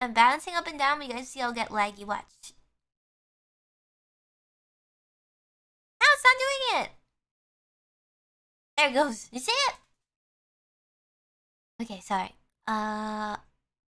I'm balancing up and down, but you guys see I'll get laggy. Watch. Now it's not doing it! There it goes. You see it? Okay, sorry. Uh,